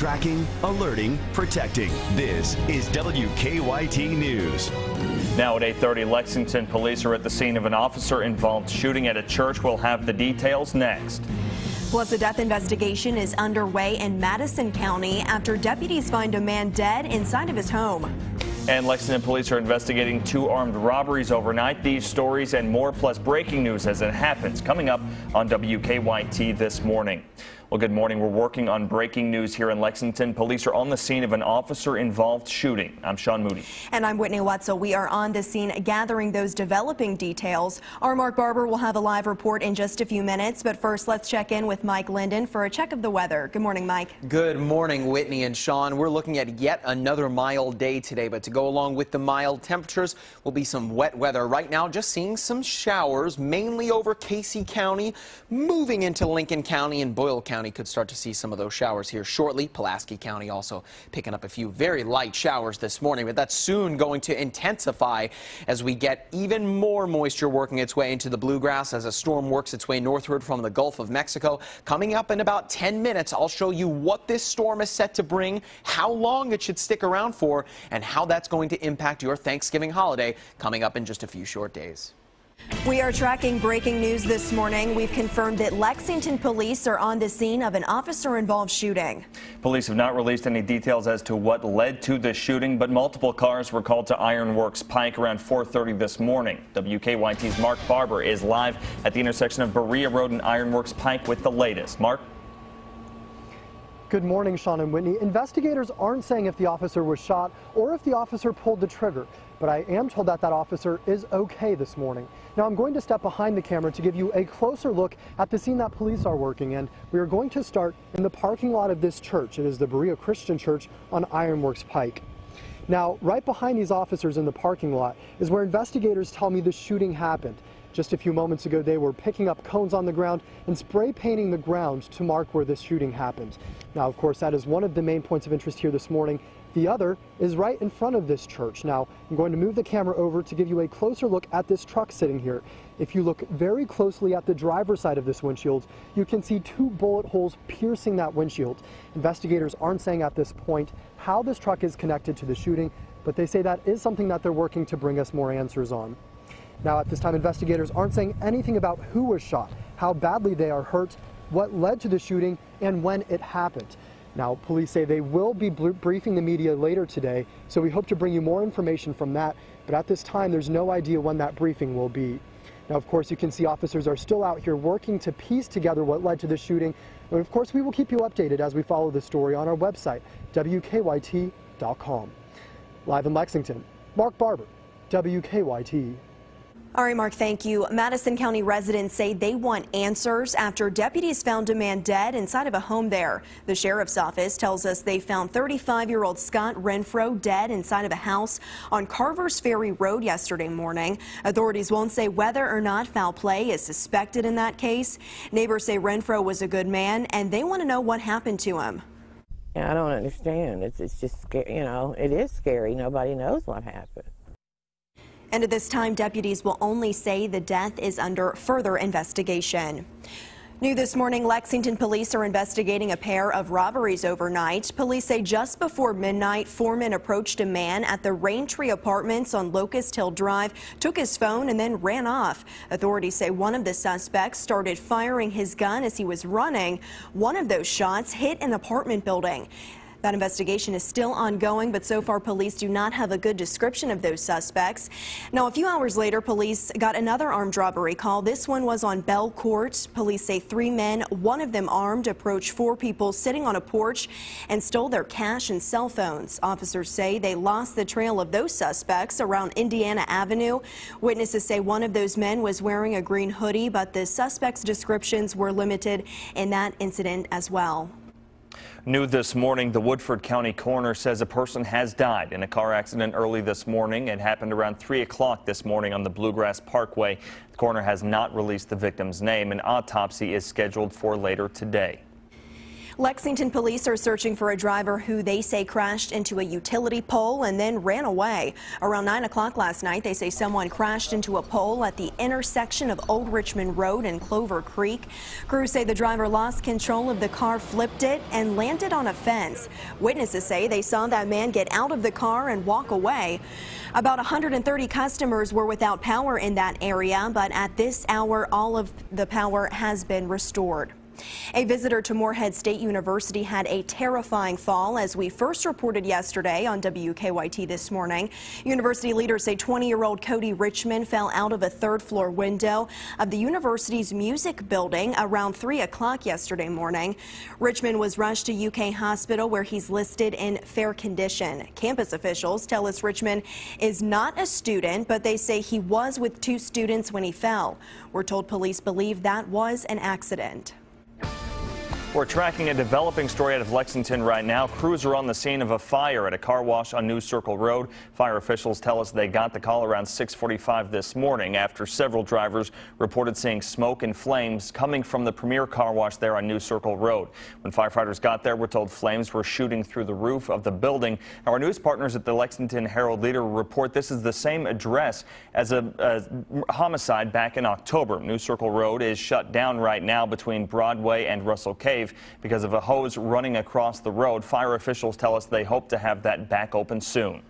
tracking, alerting, protecting. This is WKYT News. Now at 8.30, Lexington police are at the scene of an officer-involved shooting at a church. We'll have the details next. Plus, a death investigation is underway in Madison County after deputies find a man dead inside of his home. And Lexington police are investigating two armed robberies overnight. These stories and more, plus breaking news as it happens, coming up on WKYT this morning. Well, good morning. We're working on breaking news here in Lexington. Police are on the scene of an officer-involved shooting. I'm Sean Moody. And I'm Whitney Wetzel. We are on the scene gathering those developing details. Our Mark Barber will have a live report in just a few minutes, but first let's check in with Mike Linden for a check of the weather. Good morning, Mike. Good morning, Whitney and Sean. We're looking at yet another mild day today, but to go along with the mild temperatures will be some wet weather. Right now, just seeing some showers, mainly over Casey County, moving into Lincoln County and Boyle County. County could start to see some of those showers here shortly. Pulaski County also picking up a few very light showers this morning, but that's soon going to intensify as we get even more moisture working its way into the bluegrass as a storm works its way northward from the Gulf of Mexico. Coming up in about 10 minutes, I'll show you what this storm is set to bring, how long it should stick around for, and how that's going to impact your Thanksgiving holiday coming up in just a few short days. We are tracking breaking news this morning. We've confirmed that Lexington police are on the scene of an officer involved shooting. Police have not released any details as to what led to the shooting, but multiple cars were called to Ironworks Pike around 4:30 this morning. WKYT's Mark Barber is live at the intersection of Berea Road and Ironworks Pike with the latest. Mark Good morning, Sean and Whitney. Investigators aren't saying if the officer was shot or if the officer pulled the trigger, but I am told that that officer is okay this morning. Now, I'm going to step behind the camera to give you a closer look at the scene that police are working in. We are going to start in the parking lot of this church. It is the Berea Christian Church on Ironworks Pike. Now, right behind these officers in the parking lot is where investigators tell me the shooting happened. Just a few moments ago, they were picking up cones on the ground and spray painting the ground to mark where this shooting happened. Now, of course, that is one of the main points of interest here this morning. The other is right in front of this church. Now, I'm going to move the camera over to give you a closer look at this truck sitting here. If you look very closely at the driver's side of this windshield, you can see two bullet holes piercing that windshield. Investigators aren't saying at this point how this truck is connected to the shooting, but they say that is something that they're working to bring us more answers on. Now, at this time, investigators aren't saying anything about who was shot, how badly they are hurt, what led to the shooting, and when it happened. Now, police say they will be briefing the media later today, so we hope to bring you more information from that. But at this time, there's no idea when that briefing will be. Now, of course, you can see officers are still out here working to piece together what led to the shooting. And of course, we will keep you updated as we follow the story on our website, WKYT.com. Live in Lexington, Mark Barber, WKYT. All right, Mark, thank you. Madison County residents say they want answers after deputies found a man dead inside of a home there. The sheriff's office tells us they found 35-year-old Scott Renfro dead inside of a house on Carver's Ferry Road yesterday morning. Authorities won't say whether or not foul play is suspected in that case. Neighbors say Renfro was a good man, and they want to know what happened to him. I don't understand. It's, it's just, you know, it is scary. Nobody knows what happened. And at this time, deputies will only say the death is under further investigation. New this morning, Lexington police are investigating a pair of robberies overnight. Police say just before midnight, four men approached a man at the Tree Apartments on Locust Hill Drive, took his phone, and then ran off. Authorities say one of the suspects started firing his gun as he was running. One of those shots hit an apartment building. That investigation is still ongoing, but so far police do not have a good description of those suspects. Now, a few hours later, police got another armed robbery call. This one was on Bell Court. Police say three men, one of them armed, approached four people sitting on a porch and stole their cash and cell phones. Officers say they lost the trail of those suspects around Indiana Avenue. Witnesses say one of those men was wearing a green hoodie, but the suspect's descriptions were limited in that incident as well. New this morning, the Woodford County coroner says a person has died in a car accident early this morning. It happened around 3 o'clock this morning on the Bluegrass Parkway. The coroner has not released the victim's name. An autopsy is scheduled for later today. Lexington police are searching for a driver who they say crashed into a utility pole and then ran away. Around 9 o'clock last night, they say someone crashed into a pole at the intersection of Old Richmond Road and Clover Creek. Crews say the driver lost control of the car, flipped it, and landed on a fence. Witnesses say they saw that man get out of the car and walk away. About 130 customers were without power in that area, but at this hour, all of the power has been restored. A visitor to Moorhead State University had a terrifying fall as we first reported yesterday on WKYT this morning. University leaders say 20-year-old Cody Richmond fell out of a third-floor window of the university's music building around 3 o'clock yesterday morning. Richmond was rushed to UK Hospital where he's listed in fair condition. Campus officials tell us Richmond is not a student, but they say he was with two students when he fell. We're told police believe that was an accident. We're tracking a developing story out of Lexington right now. Crews are on the scene of a fire at a car wash on New Circle Road. Fire officials tell us they got the call around 645 this morning after several drivers reported seeing smoke and flames coming from the premier car wash there on New Circle Road. When firefighters got there, we're told flames were shooting through the roof of the building. Our news partners at the Lexington Herald Leader report this is the same address as a, a homicide back in October. New Circle Road is shut down right now between Broadway and Russell Cave cave because of a hose running across the road. Fire officials tell us they hope to have that back open soon.